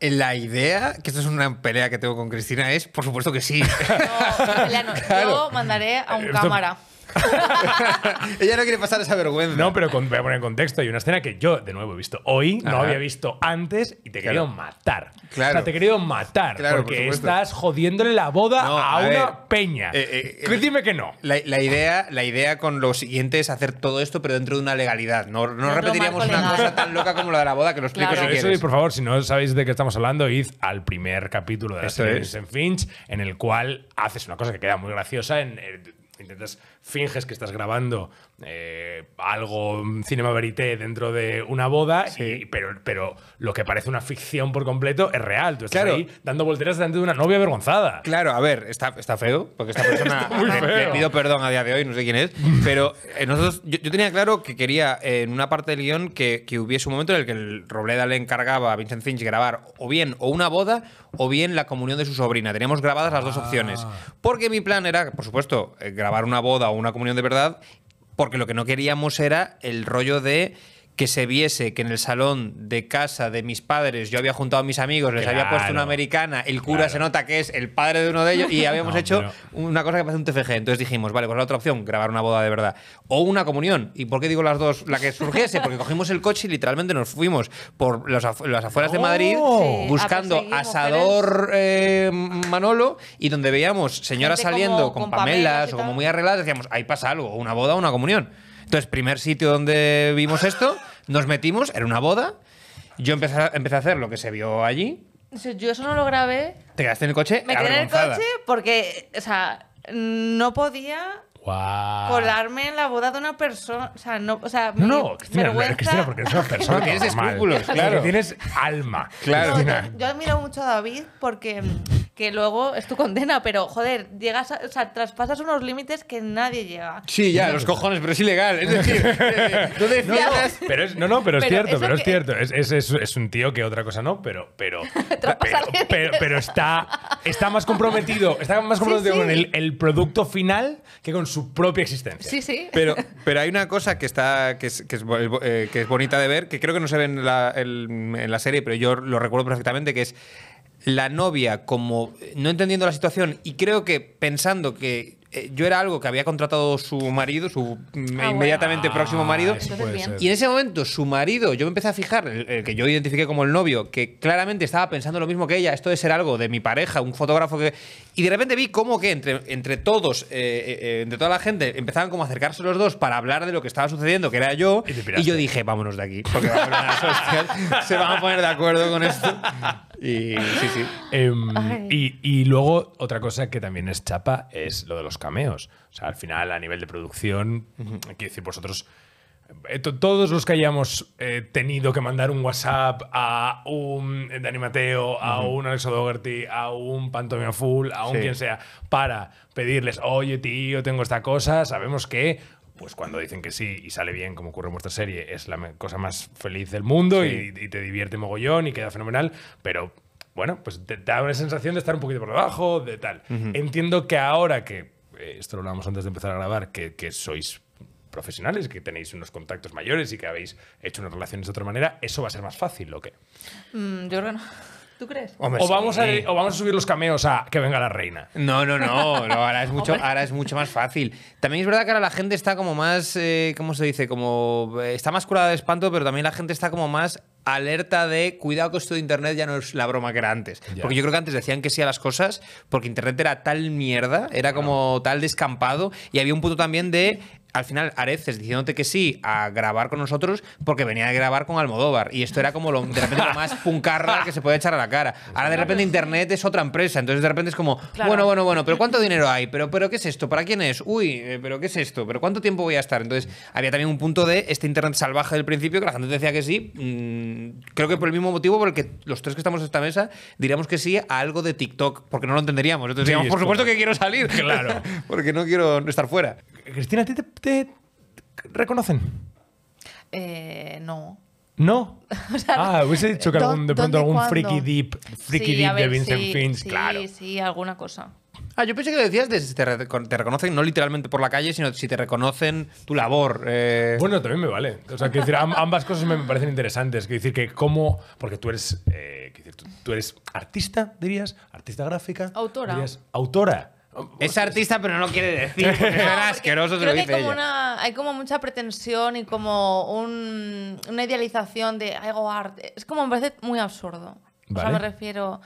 Eh, la idea, que esto es una pelea que tengo con Cristina, es por supuesto que sí. No, no, mandaré a un cámara. Ella no quiere pasar esa vergüenza. No, pero voy a poner en contexto. Hay una escena que yo, de nuevo, he visto hoy, no había visto antes y te he querido matar. Claro. O sea, te he querido matar porque estás jodiéndole la boda a, una peña. Eh, eh, eh, dime que no. La, idea, la idea con lo siguiente es hacer todo esto, pero dentro de una legalidad. No, no repetiríamos una cosa tan loca como la de la boda, que lo explico si quieres. Eso, y por favor, si no sabéis de qué estamos hablando, id al primer capítulo de la serie Finch, en el cual haces una cosa que queda muy graciosa en intentas, finges que estás grabando eh, algo mm, cinema verité dentro de una boda, pero, pero lo que parece una ficción por completo es real. Tú estás ahí dando volteras delante de una novia avergonzada. Claro, a ver, está, está feo, porque esta persona. le, pido perdón a día de hoy, no sé quién es, pero eh, nosotros, yo, tenía claro que quería eh, en una parte del guión que, hubiese un momento en el que el Robleda le encargaba a Vincent Finch grabar o bien o una boda o bien la comunión de su sobrina. Teníamos grabadas las dos ah. opciones. Porque mi plan era, por supuesto, eh, grabar una boda o una comunión de verdad porque lo que no queríamos era el rollo de que se viese que en el salón de casa de mis padres yo había juntado a mis amigos, les había puesto una americana, el cura se nota que es el padre de uno de ellos y habíamos hecho una cosa que parece un TFG. Entonces dijimos, vale, pues la otra opción, grabar una boda de verdad. O una comunión. ¿Y por qué digo las dos? La que surgiese, porque cogimos el coche y literalmente nos fuimos por las afueras de Madrid oh. buscando asador eh, Manolo y donde veíamos señoras saliendo con, con, pamelas o como muy arregladas, decíamos, ahí pasa algo, una boda o una comunión. Entonces, primer sitio donde vimos esto, nos metimos, era una boda. Yo empecé a, empecé a hacer lo que se vio allí. Yo eso no lo grabé. Te quedaste en el coche. Me quedé en el coche porque, o sea, no podía Colarme en la boda de una persona. O sea, no. O sea, no, Cristina, porque eres una persona. tienes escrúpulos, claro. Tienes alma. Claro. yo, admiro mucho a David porque que luego es tu condena, pero joder, llegas a, o sea, traspasas unos límites que nadie llega. Sí, ya, los cojones, pero es ilegal. Es decir, eh, tú No, pero no, pero es cierto, pero es cierto. Es, es, es, un tío que otra cosa no, pero. Pero, pero, está, está más comprometido. Está más comprometido con el, el producto final que con su su propia existencia. Sí, sí. Pero, pero hay una cosa que, está, que, es, eh, que es, bonita de ver, que creo que no se ve en la, en la serie, pero yo lo recuerdo perfectamente, que es la novia como no entendiendo la situación y creo que pensando que eh, yo era algo que había contratado su marido, su ah, mm, inmediatamente próximo ah, marido. y en ese momento, su marido, yo me empecé a fijar, el, que yo identifiqué como el novio, que claramente estaba pensando lo mismo que ella, esto de ser algo de mi pareja, un fotógrafo que. Y de repente vi cómo que entre, entre todos, eh, eh, entre toda la gente, empezaban como a acercarse los dos para hablar de lo que estaba sucediendo, que era yo. Y, yo dije, vámonos de aquí, porque se van a poner de acuerdo con esto. Em, y, y, luego, otra cosa que también es chapa es lo de los cameos. O sea, al final, a nivel de producción, quiero decir, vosotros. Eh, todos los que hayamos eh, tenido que mandar un WhatsApp a un Dani Mateo, a un Alex Dougherty, a un Pantomio Full, a un quien sea, para pedirles, oye tío, tengo esta cosa, sabemos que pues cuando dicen que sí y sale bien, como ocurre en vuestra serie, es la cosa más feliz del mundo y, te divierte mogollón y queda fenomenal, pero bueno, pues te, da una sensación de estar un poquito por debajo, de tal. Entiendo que ahora que, eh, esto lo hablamos antes de empezar a grabar, que, sois profesionales, que tenéis unos contactos mayores y que habéis hecho unas relaciones de otra manera, ¿eso va a ser más fácil lo qué? Mm, yo creo ¿Tú crees? o, vamos a, o vamos a subir los cameos a que venga la reina. No, no, no. ahora, es mucho, ahora es mucho más fácil. También es verdad que ahora la gente está como más. Eh, ¿Cómo se dice? Como. Eh, está más curada de espanto, pero también la gente está como más alerta de cuidado que esto de internet ya no es la broma que era antes. Porque yo creo que antes decían que sí a las cosas porque internet era tal mierda, era como tal descampado y había un punto también de al final Areces diciéndote que sí a grabar con nosotros porque venía de grabar con Almodóvar. Y esto era como lo, de repente lo más puncarra que se puede echar a la cara. Ahora de repente Internet es otra empresa, entonces de repente es como, bueno, bueno, bueno, pero ¿cuánto dinero hay? ¿Pero, ¿Pero qué es esto? ¿Para quién es? Uy, eh, ¿pero qué es esto? ¿Pero cuánto tiempo voy a estar? Entonces había también un punto de este Internet salvaje del principio que la gente decía que sí. Mm, creo que por el mismo motivo por el que los tres que estamos en esta mesa diríamos que sí a algo de TikTok porque no lo entenderíamos. Entonces sí, por supuesto que quiero salir. Claro. porque no quiero estar fuera. Cristina, te reconocen? Eh, no. ¿No? ah, hubiese dicho que de pronto algún freaky deep, freaky deep de Vincent Finch, claro. Sí, alguna cosa. Ah, yo pensé que decías si te, reconocen no literalmente por la calle, sino si te reconocen tu labor. Eh. Bueno, también me vale. ambas cosas me parecen interesantes. Que decir que cómo, porque tú eres, eh, tú, eres artista, dirías, artista gráfica. Autora. autora. Oh, es pues artista, pero no quiere decir. No, asqueroso, creo que hay como, mucha pretensión y como una idealización de algo arte. Es como, me parece muy absurdo. O sea, me refiero...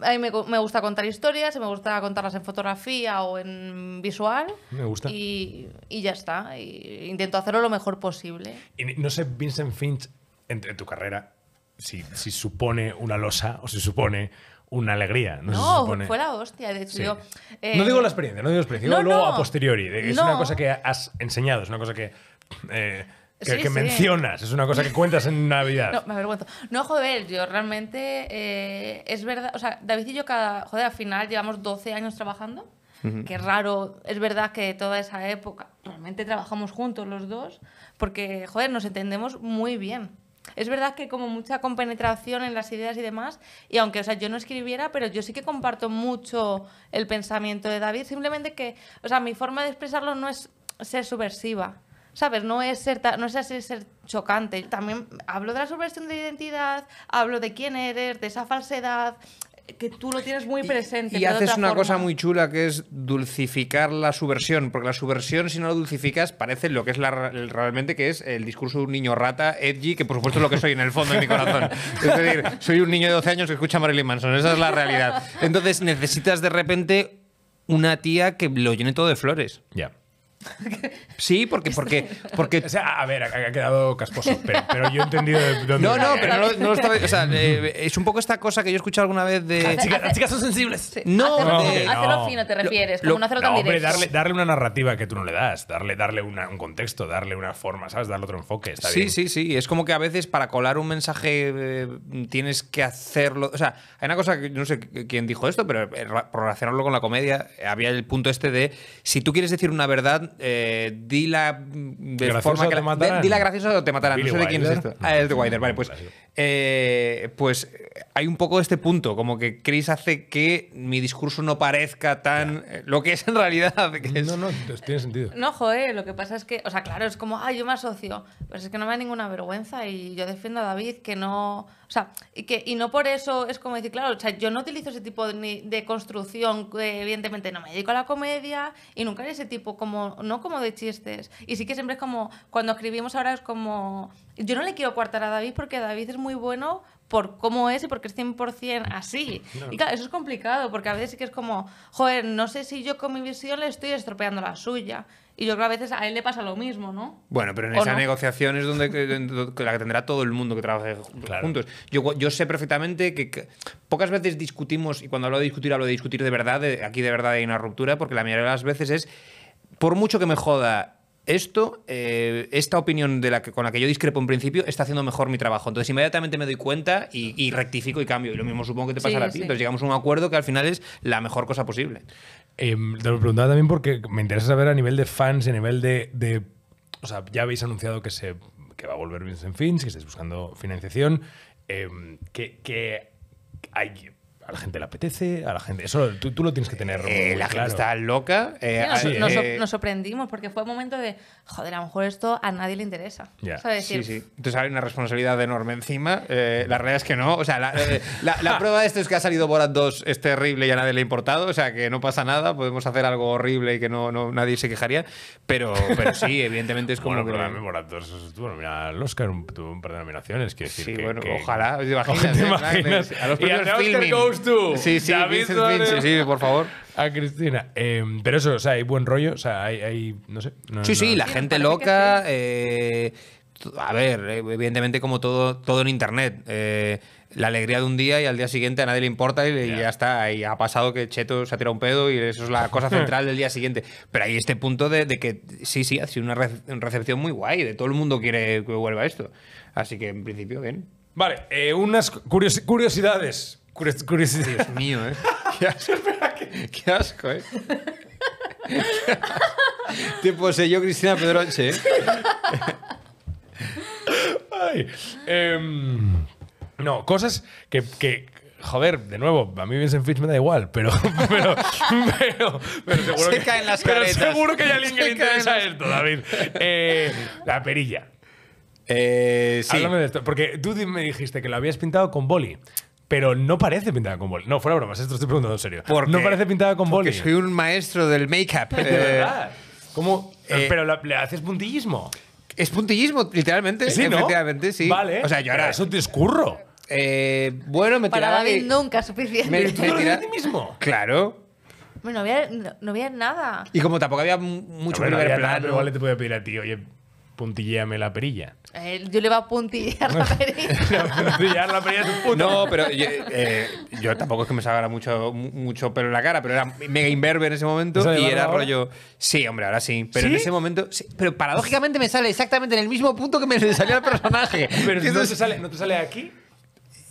A mí me, gusta contar historias, me gusta contarlas en fotografía o en visual. Me gusta. Y, ya está. intento hacerlo lo mejor posible. Y no sé, Vincent Finch, en, tu carrera, si supone una losa o si supone una alegría. No, se supone. fue la hostia. De hecho, eh, no digo la experiencia, no digo experiencia, luego a posteriori. Es una cosa que has enseñado, es una cosa que. Eh, que, mencionas, es una cosa que cuentas en Navidad. No, me avergüenzo. No, joder, yo realmente eh, es verdad, o sea, David y yo cada, joder, al final llevamos 12 años trabajando, Qué raro, es verdad que toda esa época realmente trabajamos juntos los dos, porque, joder, nos entendemos muy bien es verdad que como mucha compenetración en las ideas y demás, y aunque, o sea, yo no escribiera, pero yo sí que comparto mucho el pensamiento de David, simplemente que, o sea, mi forma de expresarlo no es ser subversiva. ¿sabes? No es ser, no es así ser chocante. También hablo de la subversión de identidad, hablo de quién eres, de esa falsedad, que tú lo tienes muy presente. Y, haces una cosa muy chula que es dulcificar la subversión, porque la subversión, si no la dulcificas, parece lo que es realmente que es el discurso de un niño rata, edgy, que por supuesto es lo que soy en el fondo de mi corazón. Es decir, soy un niño de 12 años que escucha Marilyn Manson, esa es la realidad. Entonces necesitas de repente una tía que lo llene todo de flores. Ya. Sí, porque, porque, porque... O sea, a ver, ha quedado casposo, pero, yo he entendido dónde... No, no, pero no, estaba... Eh, es un poco esta cosa que yo he escuchado alguna vez de... Las chicas, son sensibles. No, hacerlo, fino te refieres, como no hacerlo tan Hombre, darle, una narrativa que tú no le das, darle, darle un contexto, darle una forma, ¿sabes? Darle otro enfoque, sí, Sí, sí, Es como que a veces para colar un mensaje eh, tienes que hacerlo... O sea, hay una cosa que no sé quién dijo esto, pero eh, relacionarlo con la comedia había el punto este de si tú quieres decir una verdad eh, di la mm, de forma que la, de, di la graciosa o te matarán. Billy no sé de quién es esto. Ah, es de Wilder, vale, pues eh, pues eh, hay un poco este punto, como que Chris hace que mi discurso no parezca tan eh, lo que es en realidad. Que No, no, tiene sentido. No, joder, lo que pasa es que, o sea, claro, es como, ay yo me asocio, pero es que no me da ninguna vergüenza y yo defiendo a David que no, o sea, y, que, y no por eso es como decir, claro, o sea, yo no utilizo ese tipo de, construcción, evidentemente no me dedico a la comedia y nunca hay ese tipo, como, no como de chistes. Y sí que siempre es como, cuando escribimos ahora es como yo no le quiero coartar a David porque David es muy bueno por cómo es y porque es 100% así. Y claro, eso es complicado porque a veces sí que es como, joder, no sé si yo con mi visión le estoy estropeando la suya. Y yo creo que a veces a él le pasa lo mismo, ¿no? Bueno, pero en esa negociación es donde la que tendrá todo el mundo que trabaje juntos. Yo, sé perfectamente que, pocas veces discutimos, y cuando hablo de discutir, hablo de discutir de verdad, aquí de verdad hay una ruptura, porque la mayoría de las veces es, por mucho que me joda esto, eh, esta opinión de la con la que yo discrepo en principio, está haciendo mejor mi trabajo. Entonces inmediatamente me doy cuenta y, rectifico y cambio. Y lo mismo supongo que te pasará a ti. Entonces llegamos a un acuerdo que al final es la mejor cosa posible. Eh, te lo preguntaba también porque me interesa saber a nivel de fans, a nivel de... o sea, ya habéis anunciado que, se, va a volver Vincent Fins, que estáis buscando financiación. Em, que hay a la gente le apetece, a la gente. Eso tú, tú lo tienes que tener. Eh, la gente está loca. Eh, eh, nos, sorprendimos porque fue un momento de, joder, a lo mejor esto a nadie le interesa. Sí, Entonces hay una responsabilidad enorme encima. la realidad es que no. O sea, la, la, prueba de esto es que ha salido Borat 2, es terrible y a nadie le ha importado. O sea, que no pasa nada, podemos hacer algo horrible y que no, no nadie se quejaría. Pero, pero sí, evidentemente es como. Bueno, Borat 2 tuvo un par de nominaciones. sí, que, bueno, ojalá. ¿Te imaginas? A los Sí, sí, sí, por favor. A Cristina. Eh, pero eso, o sea, hay buen rollo, o sea, hay, no sé. sí, sí, la gente loca. Eh, a ver, eh, evidentemente como todo, todo en Internet. la alegría de un día y al día siguiente a nadie le importa y, ya está. Y ha pasado que Cheto se ha tirado un pedo y eso es la cosa central del día siguiente. Pero hay este punto de, que sí, sí, ha sido una, recepción muy guay. De todo el mundo quiere que vuelva esto. Así que en principio, bien. Vale, unas curiosidades. Dios mío, ¿eh? Qué asco, eh Tipo sé yo Cristina Pedroche. ¿eh? Ay, em, no, cosas que, joder, de nuevo, a mí Vincent Fitch me da igual, pero, pero, pero, seguro, se que, caen las pero seguro que hay alguien que le interesa esto, David. Eh, la perilla. Eh, sí. Háblame de esto, porque tú me dijiste que lo habías pintado con boli pero no parece pintada con boli. No, fuera bromas, esto estoy preguntando en serio. no parece pintada con boli. Porque soy un maestro del make-up. De eh. verdad. ¿Cómo? pero eh. le haces puntillismo. Es puntillismo, literalmente. Sí, ¿no? Efectivamente, sí. Vale. O sea, yo ahora. Eso te escurro. Eh, bueno, me Para David de, nunca suficiente. Me, me tiraba, de ti mismo. Claro. no había, había nada. Y como tampoco había mucho primer plan... plano. te podía pedir a ti, oye, puntilléame la perilla. yo le va a puntillar la perilla. puntillar la perilla un No, pero eh, yo, tampoco es que me salga mucho, mucho pelo en la cara, pero era mega imberbe en ese momento y era rollo. Sí, hombre, ahora sí. Pero en ese momento. pero paradójicamente me sale exactamente en el mismo punto que me salió el personaje. Pero no, te sale, aquí.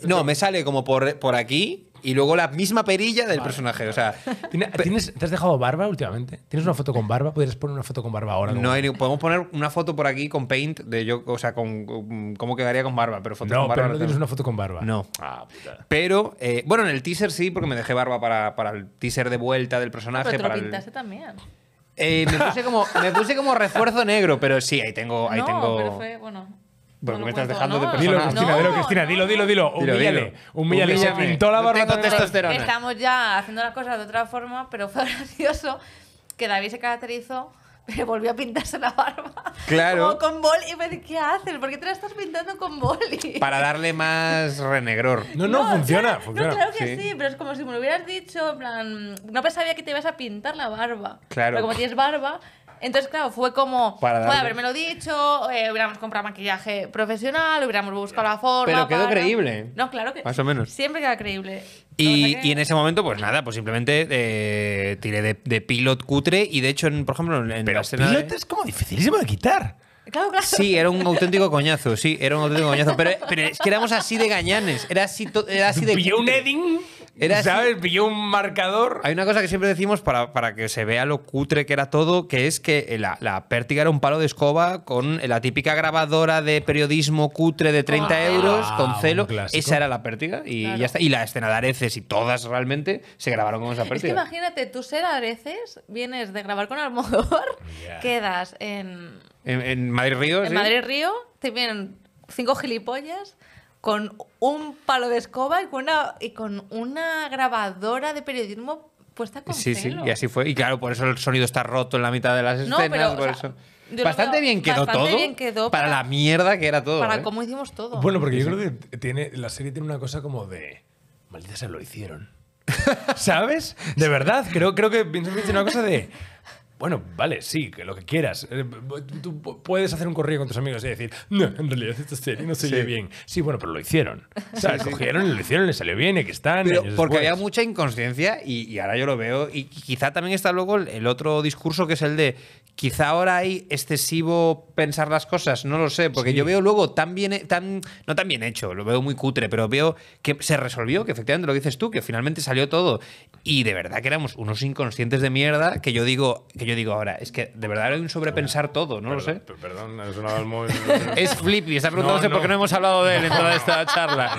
No, me sale como por, por aquí y luego la misma perilla del personaje. O sea, ¿Tienes, ¿Te has dejado barba últimamente? ¿Tienes una foto con barba? ¿Podrías poner una foto con barba ahora? No, podemos poner una foto por aquí con paint de yo, o sea, con, cómo quedaría con barba, pero no, no, tienes una foto con barba. No. Ah, pero, eh, bueno, en el teaser sí, porque me dejé barba para, el teaser de vuelta del personaje. pero lo pintaste también. Eh, me, puse como, refuerzo negro, pero sí, ahí tengo. Ahí no, Pero fue, bueno. Bueno, no me estás dejando de persona. Dilo, Cristina, dilo, Cristina, dilo, dilo, dilo. Humíllale. Humíllale. Se pintó la barba con testosterona. Estamos ya haciendo las cosas de otra forma, pero fue gracioso que David se caracterizó pero volvió a pintarse la barba. Claro. Como con boli. Y me dice, ¿qué haces? ¿Por qué te la estás pintando con boli? Para darle más renegror. No, no, funciona, funciona. No, claro que sí. pero es como si me lo hubieras dicho, en plan, no pensaba que te ibas a pintar la barba. Claro. Pero como tienes barba, entonces, claro, fue como, Para puede haberme lo dicho, eh, hubiéramos comprado maquillaje profesional, hubiéramos buscado la forma. Pero quedó creíble. No, claro que Más o menos. Siempre queda creíble. Y, en ese momento, pues nada, pues simplemente eh, tiré de, pilot cutre y de hecho, en- por ejemplo, en la escena... pilot es como dificilísimo de quitar. Claro, claro. Sí, era un auténtico coñazo, sí, era un auténtico coñazo. Pero, es que éramos así de gañanes, era así, de era así de... un Edding ¿Sabes? Pilló un marcador. Hay una cosa que siempre decimos para, que se vea lo cutre que era todo, que es que la, pértiga era un palo de escoba con la típica grabadora de periodismo cutre de 30 ah, euros con celo. Esa era la pértiga y ya está. Y la escena de Areces y todas realmente se grabaron con esa pértiga. imagínate, tú ser Areces, vienes de grabar con Almodóvar, quedas en... En, Madrid Río. En Madrid Río, te vienen cinco gilipollas con un palo de escoba y con una, grabadora de periodismo puesta con Sí, pelo. sí, y así fue. Y claro, por eso el sonido está roto en la mitad de las escenas. Bastante, bien, quedó todo, Para, la mierda que era todo. Para ¿eh? cómo hicimos todo. Bueno, porque yo creo que tiene, la serie tiene una cosa como de. Maldita se lo hicieron. ¿Sabes? De verdad, creo, creo que Vincent una cosa de. Bueno, vale, sí, que lo que quieras. Eh, tú puedes hacer un correo con tus amigos y decir, no, en realidad esta serie no se bien. Sí, bueno, pero lo hicieron. O sea, cogieron, lo hicieron, le salió bien, que están. porque había mucha inconsciencia y, ahora yo lo veo. Y quizá también está luego el, otro discurso que es el de quizá ahora hay excesivo pensar las cosas, no lo sé, porque yo veo luego tan bien, tan, no tan bien hecho, lo veo muy cutre, pero veo que se resolvió, que efectivamente lo dices tú, que finalmente salió todo. Y de verdad que éramos unos inconscientes de mierda que yo digo, yo digo ahora, es que de verdad hay un sobrepensar todo, no lo sé. Perdón, es una es Flippy, está preguntándose por qué no hemos hablado de él en toda esta charla.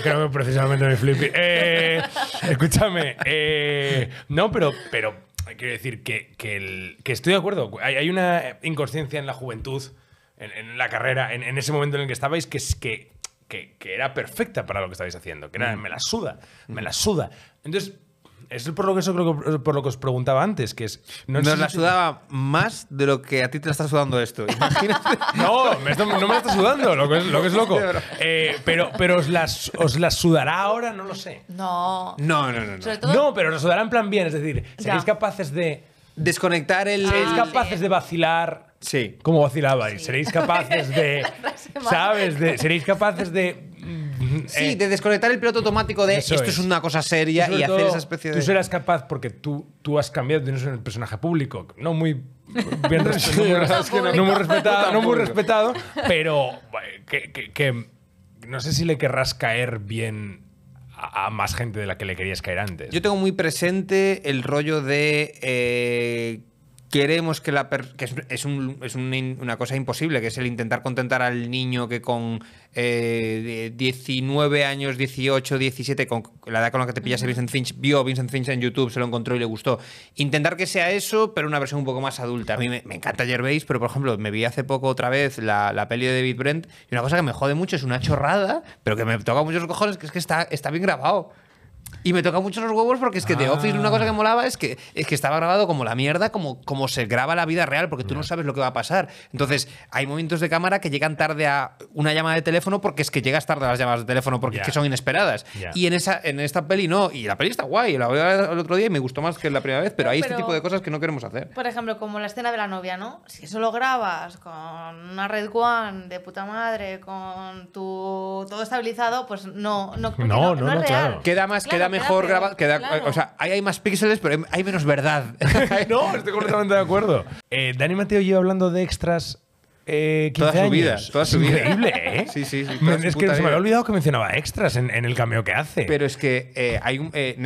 creo, que, precisamente mi Flippy. Eh, escúchame, eh, no, pero, pero quiero decir que, estoy de acuerdo. Hay, una inconsciencia en la juventud, en, la carrera, en, ese momento en el que estabais, que, es que, que, era perfecta para lo que estabais haciendo, que era, mm. me la suda, me la suda. Entonces es por lo que eso creo que, eh, por lo que os preguntaba antes, que es. No Nos la sudaba más de lo que a ti te la está sudando esto. Imagínate. no, no me la está sudando, lo que es, loco. Eh, pero pero os, las, os sudará ahora, no lo sé. No. No, no, no. No, pero nos sudará en plan bien, es decir, seréis capaces de. Desconectar el. Seréis ah, capaces de vacilar. Sí. Como vacilabais. Seréis capaces de. ¿Sabes? seréis capaces de Sí, eh, de desconectar el piloto automático de esto es. una cosa seria y hacer esa especie de. Tú serás capaz porque tú, tú has cambiado, tienes un personaje público, no muy respetado, no muy respetado, pero eh, que, no sé si le querrás caer bien a, más gente de la que le querías caer antes. Yo tengo muy presente el rollo de eh, queremos que la per que es, una cosa imposible, que es el intentar contentar al niño que con eh, 19 años, 18, 17, con la edad con la que te pillas Vincent Finch, vio a Vincent Finch en YouTube, se lo encontró y le gustó. Intentar que sea eso, pero una versión un poco más adulta. A mí me, encanta Gervais, pero por ejemplo, me vi hace poco otra vez la, peli de David Brent y una cosa que me jode mucho, es una chorrada, pero que me toca muchos cojones, que es que está bien grabado. Y me toca mucho los huevos porque es que The ah. Office una cosa que molaba es que, es que estaba grabado como la mierda, como, como se graba la vida real, porque tú no. sabes lo que va a pasar. Entonces, hay momentos de cámara que llegan tarde a una llamada de teléfono porque es que llegas tarde a las llamadas de teléfono porque es que son inesperadas. Y en, esa, en esta peli no. Y la peli está guay. La el otro día y me gustó más que la primera vez, pero hay este tipo de cosas que no queremos hacer. Por ejemplo, como la escena de la novia, ¿no? Si eso lo grabas con una Red One de puta madre, con todo estabilizado, pues no, no, no, no, no, Queda más, mejor grabado. O sea, hay más píxeles, pero hay menos verdad. no, estoy completamente de acuerdo. Eh, Dani Mateo lleva hablando de extras eh, toda su vida, Increíble, ¿eh? Sí, sí, sí. Es que se me había olvidado que mencionaba extras en, el cameo que hace. Pero es que eh,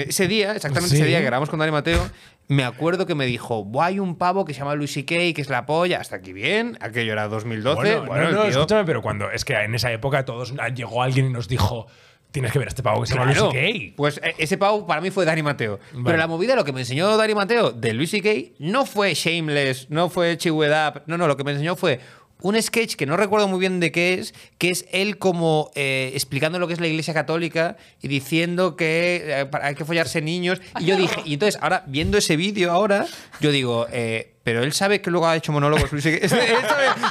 ese día, exactamente ese día que grabamos con Dani Mateo, me acuerdo que me dijo, hay un pavo que se llama Luis Kay, que es la polla, hasta aquí bien, aquello era 2012. Bueno, no, escúchame, pero cuando, es que en esa época todos llegó alguien y nos dijo, tienes que ver a este pavo que se llama Luis Kay. Pues eh, ese pavo para mí fue Dani Mateo. Pero la movida, lo que me enseñó Dani Mateo de Luis Kay no fue Shameless, no fue Chihuahua, no, no, lo que me enseñó fue un sketch que no recuerdo muy bien de qué es, que es él como eh, explicando lo que es la Iglesia Católica y diciendo que eh, hay que follarse niños. Y yo dije, y entonces ahora viendo ese vídeo ahora, yo digo, eh, pero él sabe que luego ha hecho monólogos. él sabe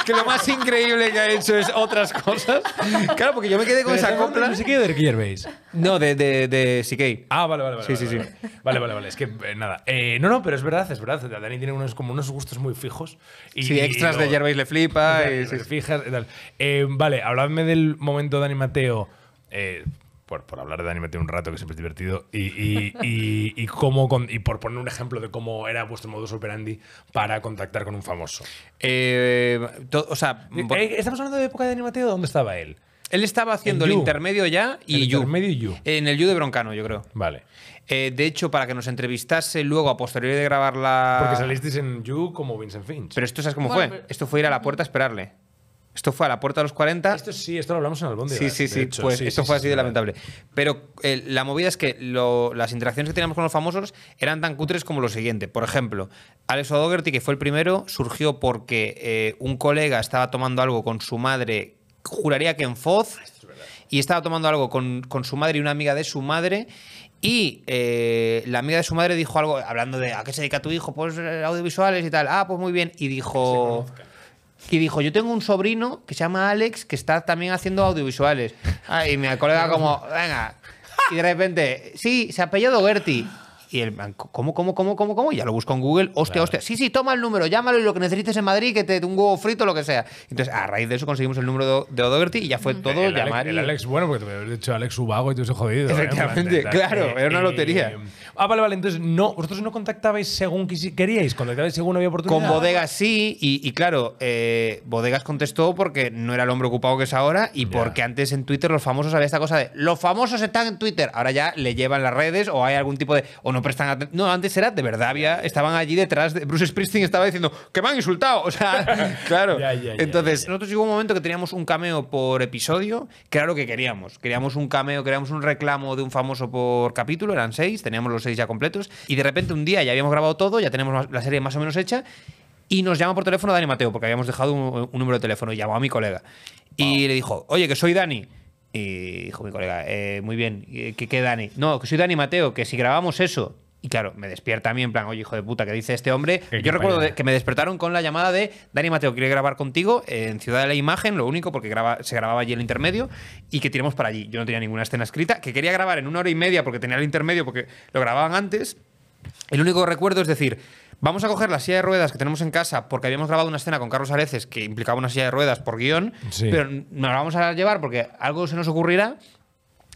que lo más increíble que ha hecho es otras cosas. Claro, porque yo me quedé con esa compra. ¿De qué de Gearbase? No, de, de, Ah, vale, vale, vale. Sí, sí, sí. Vale, vale, vale. Es que eh, nada. Eh, no, no, pero es verdad, es verdad. Dani tiene unos, como unos gustos muy fijos. Y, sí, extras de Gearbase le flipa. Y, y, y, eh, vale, habladme del momento Dani Mateo por, hablar de anime un rato que siempre es divertido, y, cómo y por poner un ejemplo de cómo era vuestro modus operandi para contactar con un famoso. Eh, o sea, eh, eh, ¿Estamos hablando de época de animateo? ¿Dónde estaba él? Él estaba haciendo el, intermedio ya y el y En el You de Broncano, yo creo. Vale. de hecho, para que nos entrevistase luego a posteriori de grabar la. Porque salisteis en You como Vincent Finch. Pero esto, ¿sabes cómo fue? Esto fue ir a la puerta a esperarle. Esto fue a la puerta de los 40. Esto sí, esto lo hablamos en el bondi. Sí, sí, sí. pues esto fue así de lamentable. Pero eh, la movida es que las interacciones que teníamos con los famosos eran tan cutres como lo siguiente. Por ejemplo, Alex O'Dougherty, que fue el primero, surgió porque eh, un colega estaba tomando algo con su madre, juraría que en Foz, y estaba tomando algo con, su madre y una amiga de su madre. Y eh, la amiga de su madre dijo algo, hablando de a ah, qué se dedica tu hijo, pues audiovisuales y tal. Ah, pues muy bien. Y dijo y dijo, yo tengo un sobrino que se llama Alex que está también haciendo audiovisuales. Ah, y mi colega como, venga. Y de repente, sí, se ha apellado Gerti. Y el ¿cómo, cómo, cómo, cómo, cómo? ya lo busco en Google, hostia, hostia. Sí, sí, toma el número, llámalo y lo que necesites en Madrid, que te dé un huevo frito, lo que sea. Entonces, a raíz de eso conseguimos el número de, O'Doherty y ya fue todo llamar. y... Alex, bueno, porque te dicho Alex Ubago y todo eso jodido. ¿eh? Efectivamente, claro, eh, era una eh, lotería. ah, vale, vale, entonces no, vosotros no contactabais según queríais, contactabais según había oportunidad. Con bodegas sí, y, claro, bodegas contestó porque no era el hombre ocupado que es ahora y porque antes en Twitter los famosos había esta cosa de los famosos están en Twitter. Ahora ya le llevan las redes o hay algún tipo de. No, antes era de verdad, había, estaban allí detrás. De, Bruce Springsteen estaba diciendo que me han insultado. O sea, claro. Entonces, nosotros llegó un momento que teníamos un cameo por episodio, que era lo que queríamos. Queríamos un cameo, queríamos un reclamo de un famoso por capítulo, eran seis, teníamos los seis ya completos. Y de repente un día ya habíamos grabado todo, ya tenemos la serie más o menos hecha. Y nos llama por teléfono Dani Mateo, porque habíamos dejado un, número de teléfono. Y llamó a mi colega. Y le dijo, oye, que soy Dani. Y dijo mi colega, eh, muy bien, ¿qué, ¿qué Dani? No, que soy Dani Mateo, que si grabamos eso y claro, me despierta a mí en plan, oye, hijo de puta, ¿qué dice este hombre? Yo recuerdo eh. que me despertaron con la llamada de Dani Mateo, quiere grabar contigo en Ciudad de la Imagen, lo único, porque graba, se grababa allí el intermedio y que tiramos para allí. Yo no tenía ninguna escena escrita, que quería grabar en una hora y media porque tenía el intermedio, porque lo grababan antes. El único recuerdo es decir, Vamos a coger la silla de ruedas que tenemos en casa porque habíamos grabado una escena con Carlos Areces que implicaba una silla de ruedas por guión, pero nos la vamos a llevar porque algo se nos ocurrirá.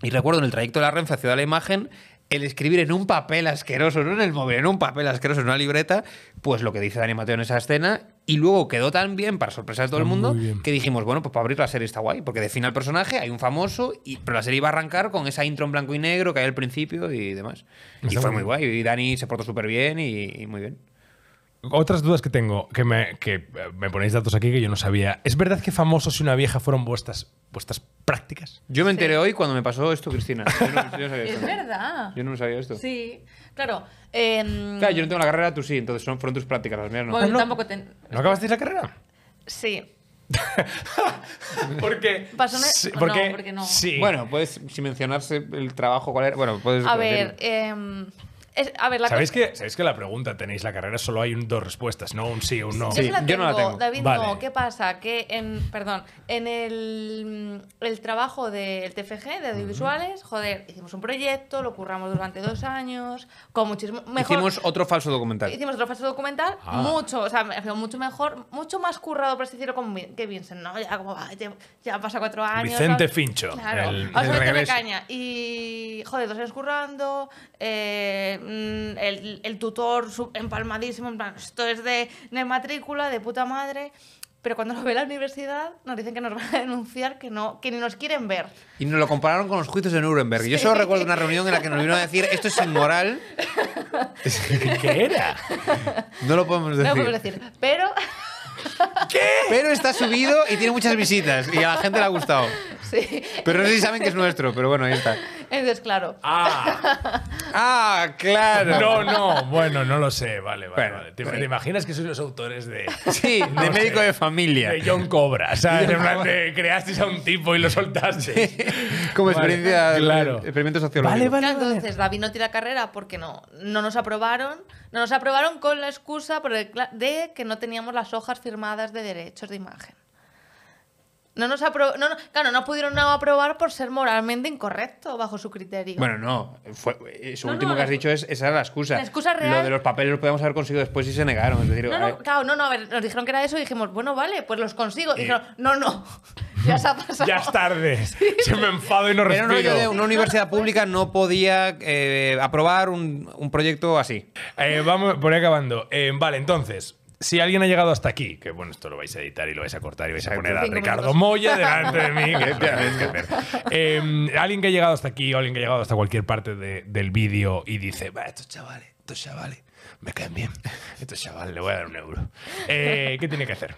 Y recuerdo en el trayecto de la Renfe a Ciudad de la Imagen el escribir en un papel asqueroso, no en el móvil, en un papel asqueroso, en una libreta, pues lo que dice Dani Mateo en esa escena. Y luego quedó tan bien, para sorpresa de todo el mundo, que dijimos, bueno, pues para abrir la serie está guay, porque define al personaje, hay un famoso, y, pero la serie iba a arrancar con esa intro en blanco y negro que hay al principio y demás. y fue muy guay, y Dani se portó súper bien y muy bien. Otras dudas que tengo, que me, que eh, me, ponéis datos aquí que yo no sabía. ¿Es verdad que famosos y una vieja fueron vuestras, vuestras prácticas? Yo me enteré hoy cuando me pasó esto, Cristina. Yo no, es verdad. Yo no sabía esto. Sí, claro. Em, claro, yo no tengo la carrera, tú sí, entonces son, fueron tus prácticas las mías, ¿no? Bueno, ah, tampoco ¿No acabasteis la carrera? Sí. porque, qué? porque, no, porque no. Bueno, puedes, sin mencionarse el trabajo, cuál era. Bueno, puedes. A ver, ¿Sabéis, que, ¿Sabéis que la pregunta tenéis la carrera? Solo hay dos respuestas, ¿no? Un sí o un no. yo, no la tengo. David, no. ¿Qué pasa? Que en, perdón, en el, trabajo del TFG, de audiovisuales, joder, hicimos un proyecto, lo curramos durante dos años, con muchísimo. Mejor, hicimos otro falso documental. Hicimos otro falso documental, ah. mucho, o sea, mucho mejor, mucho más currado, por así decirlo, que Vincent, ¿no? Ya, como, ya, pasa cuatro años. Vicente Fincho. El, caña. Y, joder, dos años currando, eh, Mm, el, tutor empalmadísimo, esto es de, matrícula, de puta madre pero cuando lo ve la universidad nos dicen que nos van a denunciar, que no, que ni nos quieren ver. Y nos lo compararon con los juicios de Nuremberg. Yo solo recuerdo una reunión en la que nos vino a decir esto es inmoral. ¿Qué era? No lo podemos decir. No decir. Pero. ¿Qué? Pero está subido y tiene muchas visitas y a la gente le ha gustado. Sí. Pero no sé si saben que es nuestro, pero bueno, ahí está. Entonces, claro. Ah. Ah, claro. No, no, bueno, no lo sé. Vale, vale. Eh. ¿Te, imaginas que sois los autores de. Sí, de médico de familia. De John Cobra, O sea, plan, creasteis a un tipo y lo soltaste. Como experiencia. Claro. Experimento sociológico. Vale, Entonces, David no tira carrera porque no, no nos aprobaron. No nos aprobaron con la excusa de que no teníamos las hojas firmadas de derechos de imagen. No nos apro no, no, claro, no pudieron nada aprobar por ser moralmente incorrecto bajo su criterio. Bueno, no. Fue, eh, su último que has eh, dicho es esa era la excusa. La excusa real. Lo de los papeles los podíamos haber conseguido después y se negaron. Es eh, claro, no, no. A ver, nos dijeron que era eso y dijimos, bueno, vale, pues los consigo. dijeron, no, no. Ya se ha pasado. ya es tarde. Se me enfado y no respiro. Pero no, yo de una universidad pública pues no podía aprobar un, proyecto así. vamos, por ahí acabando. vale, entonces, si alguien ha llegado hasta aquí, que bueno, esto lo vais a editar y lo vais a cortar y vais a poner a Ricardo Moya delante de mí, que hacer. Eh, alguien que ha llegado hasta aquí o alguien que ha llegado hasta cualquier parte del vídeo y dice, va, estos chavales, estos chavales me caen bien, estos chavales le voy a dar un euro. Eh, ¿Qué tiene que hacer?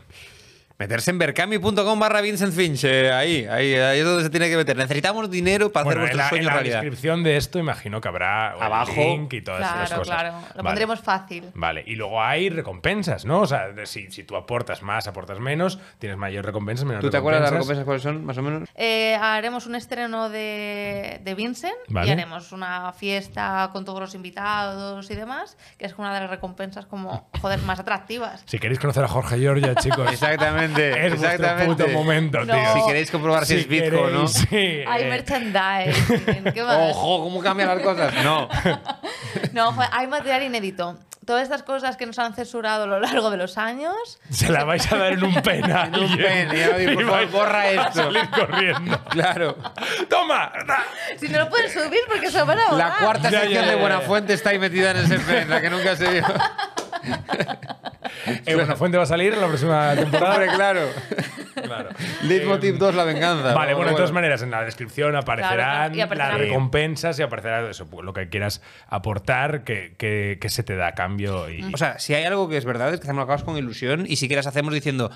Meterse en berkami.com barra Vincent Finch. Eh, ahí, ahí, es donde se tiene que meter. Necesitamos dinero para hacer vuestros sueños realidad. la descripción de esto imagino que habrá eh, Abajo. Un link y todas esas cosas. Claro, Lo pondremos fácil. Vale, y luego hay recompensas, ¿no? O sea, si, si tú aportas más, aportas menos, tienes mayor recompensa menos ¿Tú te acuerdas de las recompensas cuáles son, más o menos? Eh, haremos un estreno de, de Vincent y haremos una fiesta con todos los invitados y demás, que es una de las recompensas como, joder, más atractivas. Si queréis conocer a Jorge Giorgia, chicos. Exactamente. Exactamente. Es puto momento, tío. Si queréis comprobar si, es Bitcoin, ¿no? Sí. Hay merchandise. Ojo, ¿cómo cambian las cosas? No. no, hay material inédito todas estas cosas que nos han censurado a lo largo de los años. Se las vais a dar en un pena en un penal. digo, borra esto. salir corriendo. Claro. ¡Toma! Si no lo pueden subir, porque se van a La cuarta sección de Buenafuente está ahí metida en ese pen, que nunca se vio. eh, bueno, Fuente va a salir la próxima temporada. claro. claro. 2, la venganza. Vale, bueno, de todas maneras, en la descripción aparecerán, las recompensas y aparecerá eso, pues, lo que quieras aportar, que, se te da a cambio. O sea, si hay algo que es verdad, es que hacemos acabas con ilusión y si quieras hacemos diciendo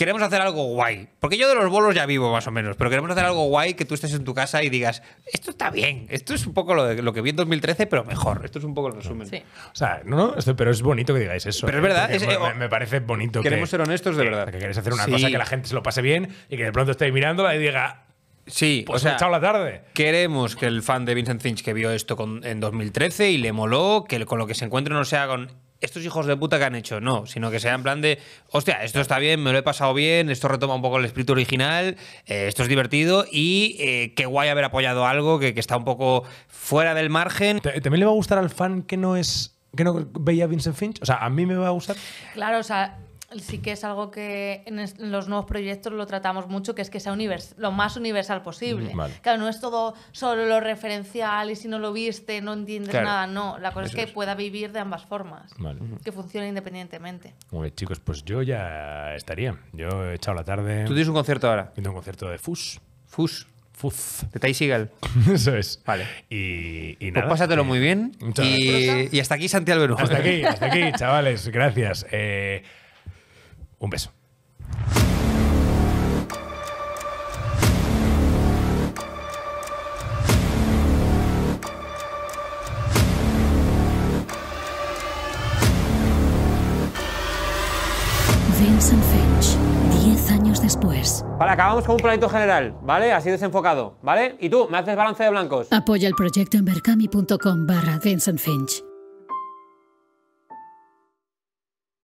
queremos hacer algo guay. Porque yo de los bolos ya vivo más o menos, pero queremos hacer algo guay que tú estés en tu casa y digas, esto está bien, esto es un poco lo, de, lo que vi en 2013, pero mejor. Esto es un poco el resumen. O sea, no, no, pero es bonito que digáis eso. Pero es ¿eh? verdad. Eh, me, parece bonito. Queremos ser honestos de verdad. Que queréis hacer una cosa que la gente se lo pase bien y que de pronto estéis mirándola y diga, Sí, pues o la tarde. Queremos que el fan de Vincent Finch que vio esto en 2013 y le moló, que con lo que se encuentre no sea con estos hijos de puta que han hecho, no, sino que sea en plan de, hostia, esto está bien, me lo he pasado bien, esto retoma un poco el espíritu original, eh, esto es divertido y eh, qué guay haber apoyado algo que, está un poco fuera del margen. También le va a gustar al fan que no es... que no veía Vincent Finch, o sea, a mí me va a gustar. Claro, o sea, sí que es algo que en los nuevos proyectos lo tratamos mucho, que es que sea lo más universal posible. Claro, no es todo solo lo referencial y si no lo viste no entiendes nada, no. La cosa es que pueda vivir de ambas formas, que funcione independientemente. chicos, pues yo ya estaría. Yo he echado la tarde. ¿Tú tienes un concierto ahora? Tengo un concierto de FUS. FUS. Fuz. De Ty Eso es. Vale. Y, pues nada. pásatelo eh, muy bien. Y, y, hasta aquí, Santiago Hasta aquí, hasta aquí, chavales. Gracias. Eh, un beso. Vincent Finch, 10 años después. Vale, acabamos con un proyecto general, ¿vale? Así desenfocado, ¿vale? Y tú, me haces balance de blancos. Apoya el proyecto en barra Vincent Finch.